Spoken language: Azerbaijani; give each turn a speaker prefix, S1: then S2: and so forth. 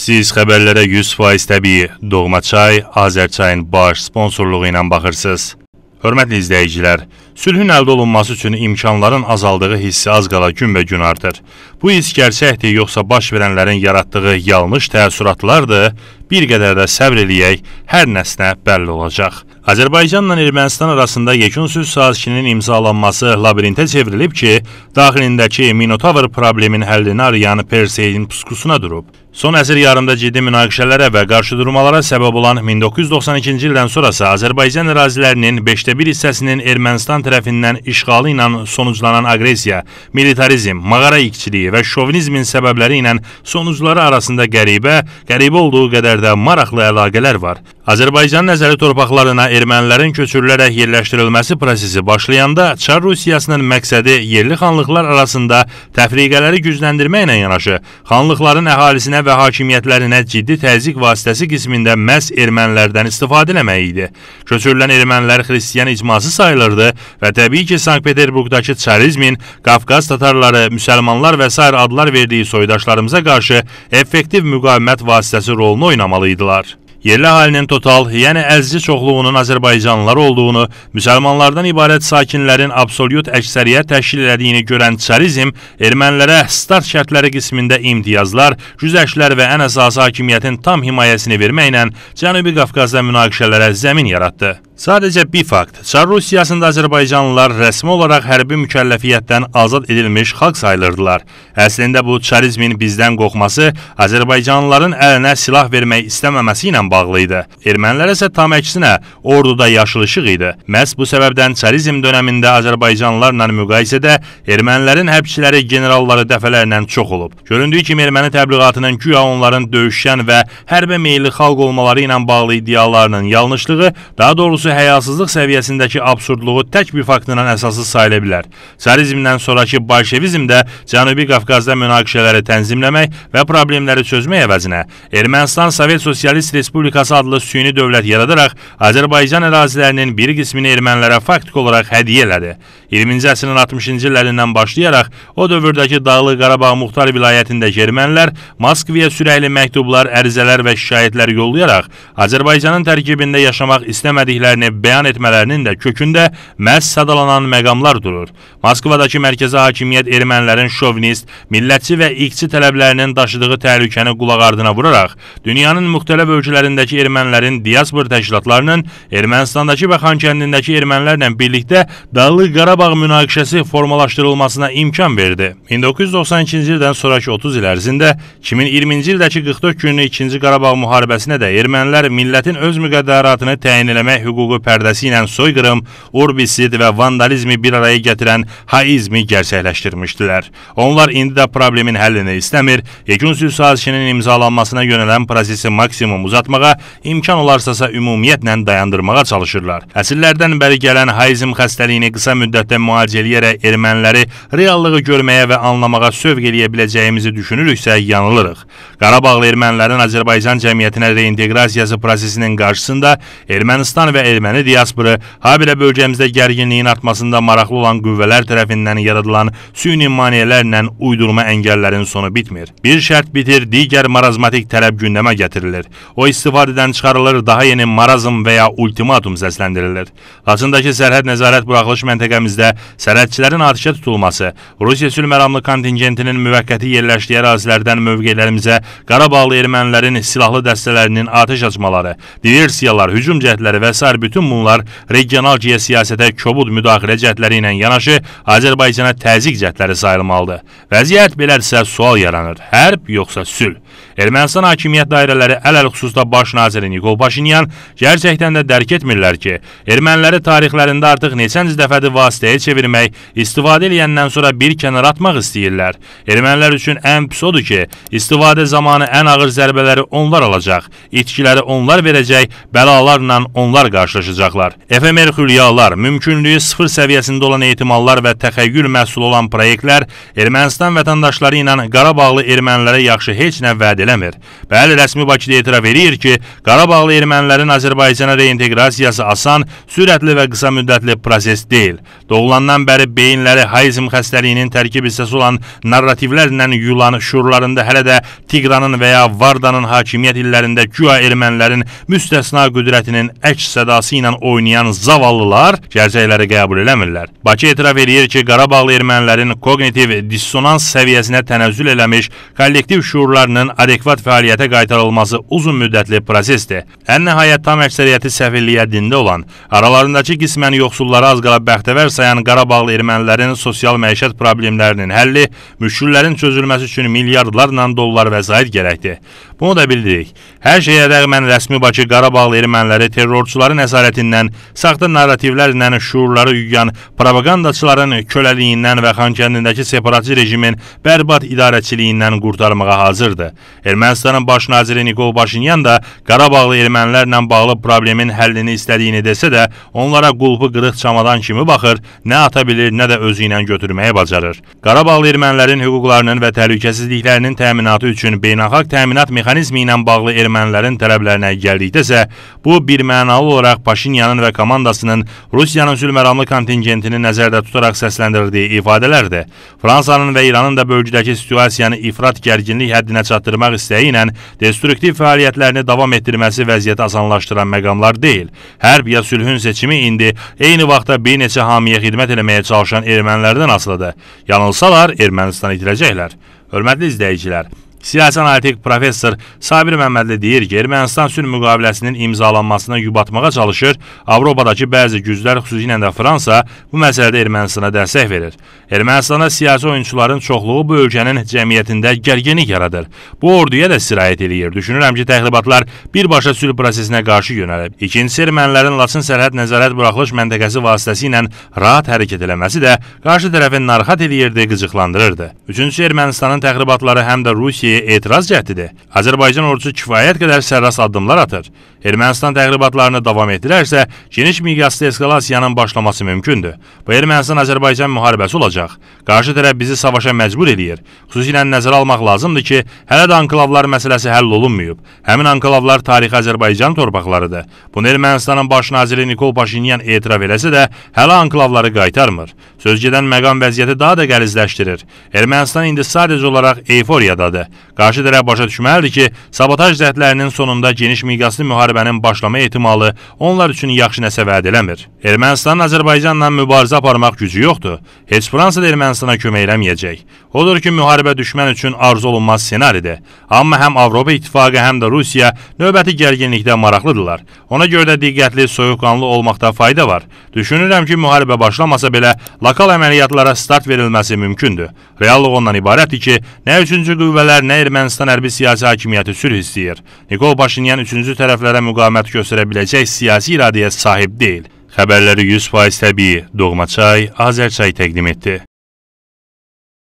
S1: Siz xəbərlərə 100% təbii Doğma Çay Azərçayın baş sponsorluğu ilə baxırsınız. Hörmətli izləyicilər, sülhün əldə olunması üçün imkanların azaldığı hissi az qala günbə-gün artır. Bu hiss gerçəkdir, yoxsa baş verənlərin yaratdığı yanlış təəssüratlardır, bir qədər də səbr eləyək, hər nəsnə bəlli olacaq. Azərbaycanla Ermənistan arasında yekünsüz sazişinin imzalanması labirintə çevrilib ki, daxilindəki Minotaur problemin həllini arayan Perseyin puskusuna durub. Son əsr yarımda ciddi münaqişələrə və qarşıdurmalara səbəb olan 1992-ci ildən sonrası Azərbaycan ərazilərinin 5də 1 hissəsinin Ermənistan tərəfindən işğalı ilə sonuclanan agresiya, militarizm, mağara iqçiliyi və şovinizmin səbəbləri ilə sonucları arasında qəribə, qəribə olduğu qədər də maraqlı əlaqələr var. Azərbaycanın əzəli torpaqlarına ermənilərin köçürülərək yerləşdirilməsi prosesi başlayanda Çar Rusiyasının məqsədi yerli xanlıqlar arasında təfriqələri gücləndirməklə yanaşı, xanlıqların əhalisinə və hakimiyyətlərinə ciddi təzyiq vasitəsi qismində məhz ermənilərdən istifadə eləmək idi. Köçürülən ermənilər xristiyan icması sayılırdı və təbii ki, Sankt-Peterburqdakı çarizmin, Qafqaz tatarları, müsəlmanlar və s. adlar verdiyi soydaşlarımıza qarşı effektiv müqavimət vasitəsi rolunu oynamalıydılar yerli əhalinin total, yəni əzici çoxluğunun Azərbaycanlılar olduğunu, müsəlmanlardan ibarət sakinlərin absolyut əksəriyyət təşkil elədiyini görən çarizm ermənilərə start şərtləri qismində imtiyazlar, güzəştlər və ən əsası hakimiyyətin tam himayəsini verməklə Cənubi Qafqazda münaqişələrə zəmin yaratdı. Sadəcə bir fakt. Çar Rusiyasında Azərbaycanlılar rəsmi olaraq hərbi mükəlləfiyyətdən azad edilmiş xalq sayılırdılar. Əslində bu çarizmin bizdən qorxması Azərbaycanlıların əlinə silah vermək istəməməsi ilə bağlı idi. Ermənilər isə tam əksinə orduda yaşıl işıq idi. Məhz bu səbəbdən çarizm dövründə Azərbaycanlılarla müqayisədə ermənilərin həbçiləri, generalları dəfələrlə çox olub. Göründüyü kimi erməni təbliğatının güya onların döyüşən və hərbə meylli xalq olmaları ilə bağlı iddialarının yanlışlığı, daha doğrusu olması həyasızlıq səviyyəsindəki absurdluğu tək bir faktla əsasız sayıla bilər. Sarizmdən sonrakı bolşevizm də Cənubi Qafqazda münaqişələri tənzimləmək və problemləri çözmək əvəzinə Ermənistan Sovet Sosialist Respublikası adlı süni dövlət yaradaraq Azərbaycan ərazilərinin bir qismini ermənilərə faktik olaraq hədiyyə elədi. 20-ci əsrin 60-cı illərindən başlayaraq o dövrdəki Dağlıq Qarabağ Muxtar vilayətindəki ermənilər Moskvaya sürəkli məktublar, ərizələr və şikayətlər yollayaraq Azərbaycanın tərkibində yaşamaq istəmədiklərini bəyan etmələrinin də kökündə məhz sadalanan məqamlar durur. Moskvadakı mərkəzi hakimiyyət ermənilərin şovinist, millətçi və iqçi tələblərinin daşıdığı təhlükəni qulaq ardına vuraraq dünyanın müxtəlif ölkələrindəki ermənilərin diaspor təşkilatlarının Ermənistandakı və Xankəndindəki ermənilərlə birlikdə Dağlıq Qarabağ Qarabağ münaqişəsi formalaşdırılmasına imkan verdi. 1992-ci ildən sonrakı 30 il ərzində 2020-ci ildəki 44 günlük 2-ci Qarabağ müharibəsinə də ermənilər millətin öz müqəddəratını təyin eləmək hüququ pərdəsi ilə soyqırım, urbisid və vandalizmi bir araya gətirən haizmi gerçəkləşdirmişdilər. Onlar indi də problemin həllini istəmir, yekun sülh sazişinin imzalanmasına yönələn prosesi maksimum uzatmağa, imkan olarsasa ümumiyyətlə dayandırmağa çalışırlar. Əsrlərdən bəri gələn haizm xəstəliyini qısa müddətdə vəziyyətdə müalicələyərək erməniləri reallığı görməyə və anlamağa sövq eləyə biləcəyimizi düşünürüksə, yanılırıq. Qarabağlı ermənilərin Azərbaycan cəmiyyətinə reinteqrasiyası prosesinin qarşısında Ermənistan və erməni diasporu habelə bölgəmizdə gərginliyin artmasında maraqlı olan qüvvələr tərəfindən yaradılan süni maneələrlə uydurma əngəllərin sonu bitmir. Bir şərt bitir, digər marazmatik tələb gündəmə gətirilir. O istifadədən çıxarılır, daha yeni marazm və ya ultimatum səsləndirilir. Laçındakı sərhəd nəzarət buraxılış məntəqəmizdə Təbrizdə sərhədçilərin atəşə tutulması, Rusiya sülməramlı kontingentinin müvəqqəti yerləşdiyi ərazilərdən mövqelərimizə Qarabağlı ermənilərin silahlı dəstələrinin atəş açmaları, diversiyalar, hücum cəhdləri və s. bütün bunlar regional geosiyasətə kobud müdaxilə cəhdləri ilə yanaşı Azərbaycana təzyiq cəhdləri sayılmalıdır. Vəziyyət belədirsə sual yaranır. Hərb yoxsa sülh? Ermənistan hakimiyyət dairələri əl-əl xüsusda baş naziri Nikol Paşinyan gerçəkdən də dərk etmirlər ki, erməniləri tarixlərində artıq neçəniz dəfədir vasitəyə çevirmək, istifadə edəndən sonra bir kənara atmaq istəyirlər. Ermənilər üçün ən pis odur ki, istifadə zamanı ən ağır zərbələri onlar alacaq, itkiləri onlar verəcək, bəlalarla onlar qarşılaşacaqlar. Efemer xülyalar, mümkünlüyü sıfır səviyyəsində olan ehtimallar və təxəyyül məhsulu olan proyektlər Ermənistan vətəndaşları ilə Qarabağlı ermənilərə yaxşı heç nə vəd eləmir. Bəli, rəsmi Bakıda etiraf eləyir ki, Qarabağlı ermənilərin Azərbaycana reinteqrasiyası asan, sürətli və qısa müddətli proses deyil. Doğulandan bəri beyinləri haizm xəstəliyinin tərkib hissəsi olan narrativlərlə yulan şuurlarında hələ də Tiqranın və ya Vardanın hakimiyyət illərində güya ermənilərin müstəsna qüdrətinin əks sədası ilə oynayan zavallılar gerçəkləri qəbul eləmirlər. Bakı etiraf eləyir ki, Qarabağlı ermənilərin kognitiv dissonans səviyyəsinə tənəzzül eləmiş kollektiv şuurlarının onların adekvat fəaliyyətə qaytarılması uzunmüddətli prosesdir. Ən nəhayət tam əksəriyyəti səfirliyə dində olan, aralarındakı qismən yoxsulları az qala bəxtəvər sayan Qarabağlı ermənilərin sosial məişət problemlərinin həlli, müşküllərin çözülməsi üçün milyardlarla dollar vəsait gərəkdir. Bunu da bildirik. Hər şeyə rəğmən rəsmi Bakı Qarabağlı erməniləri terrorçuların əsarətindən, saxta narrativlərlə şuurları yuyan propaqandaçıların köləliyindən və Xankəndindəki separatçı rejimin bərbad idarəçiliyindən qurtarmağa hazırdır. Ermənistanın baş naziri Nikol Paşinyan da Qarabağlı ermənilərlə bağlı problemin həllini istədiyini desə də, onlara qulpu qırıq çamadan kimi baxır, nə ata bilir, nə də özü ilə götürməyə bacarır. Qarabağlı ermənilərin hüquqlarının və təhlükəsizliklərinin təminatı üçün beynəlxalq təminat mexanizmləri mexanizmi ilə bağlı ermənilərin tələblərinə gəldikdə isə bu birmənalı olaraq Paşinyanın və komandasının Rusiyanın sülhməramlı kontingentini nəzərdə tutaraq səsləndirdiyi ifadələrdir. Fransanın və İranın da bölgədəki situasiyanı ifrat gərginlik həddinə çatdırmaq istəyi ilə destruktiv fəaliyyətlərini davam etdirməsi vəziyyəti asanlaşdıran məqamlar deyil. Hərb ya sülhün seçimi indi eyni vaxtda bir neçə hamiyə xidmət eləməyə çalışan ermənilərdən asılıdır. Yanılsalar Ermənistan itirəcəklər. Hörmətli izləyicilər, Siyasi analitik professor Sabir Məmmədli deyir ki, Ermənistan sülh müqaviləsinin imzalanmasına yubatmağa çalışır. Avropadakı bəzi güclər, xüsusilə də Fransa, bu məsələdə Ermənistana dəstək verir. Ermənistana siyasi oyunçuların çoxluğu bu ölkənin cəmiyyətində gərginlik yaradır. Bu orduya da sirayət eləyir. Düşünürəm ki, təxribatlar birbaşa sülh prosesinə qarşı yönəlib. İkincisi, ermənilərin Laçın sərhəd nəzarət buraxılış məntəqəsi vasitəsilə rahat hərəkət eləməsi də qarşı tərəfi narahat eləyirdi, qıcıqlandırırdı. Üçüncüsü, Ermənistanın təxribatları həm də Rusiya Türkiyəyə etiraz cəhdidir. Azərbaycan ordusu kifayət qədər sərrast addımlar atır. Ermənistan təqribatlarını davam etdirərsə, geniş miqyaslı eskalasiyanın başlaması mümkündür. Bu Ermənistan-Azərbaycan müharibəsi olacaq. Qarşı tərəf bizi savaşa məcbur eləyir. Xüsusilə nəzərə almaq lazımdır ki, hələ də anklavlar məsələsi həll olunmayıb. Həmin anklavlar tarixi Azərbaycan torpaqlarıdır. Bunu Ermənistanın baş naziri Nikol Paşinyan etiraf eləsə də, hələ anklavları qaytarmır. Sözgedən məqam vəziyyəti daha da qəlizləşdirir. Ermənistan indi sadəcə olaraq eyforiyadadır. Qarşı tərəf başa düşməlidir ki, sabotaj cəhdlərinin sonunda geniş miqyaslı müharibənin başlama ehtimalı onlar üçün yaxşı nəsə vəd eləmir. Ermənistanın Azərbaycanla mübarizə aparmaq gücü yoxdur. Heç Fransa da Ermənistana kömək eləməyəcək. Odur ki, müharibə düşmən üçün arzu olunmaz ssenaridir. Amma həm Avropa İttifaqı, həm də Rusiya növbəti gərginlikdə maraqlıdırlar. Ona görə də diqqətli, soyuqqanlı olmaqda fayda var. Düşünürəm ki, müharibə başlamasa belə lokal əməliyyatlara start verilməsi mümkündür. Reallıq ondan ibarətdir ki, nə üçüncü qüvvələr, Əslində Ermənistan hərbi siyasi hakimiyyəti sülh istəyir. Nikol Paşinyan üçüncü tərəflərə müqavimət göstərə biləcək siyasi iradəyə sahib deyil. Xəbərləri 100% təbii, Doğmaçay, Azərçay təqdim etdi.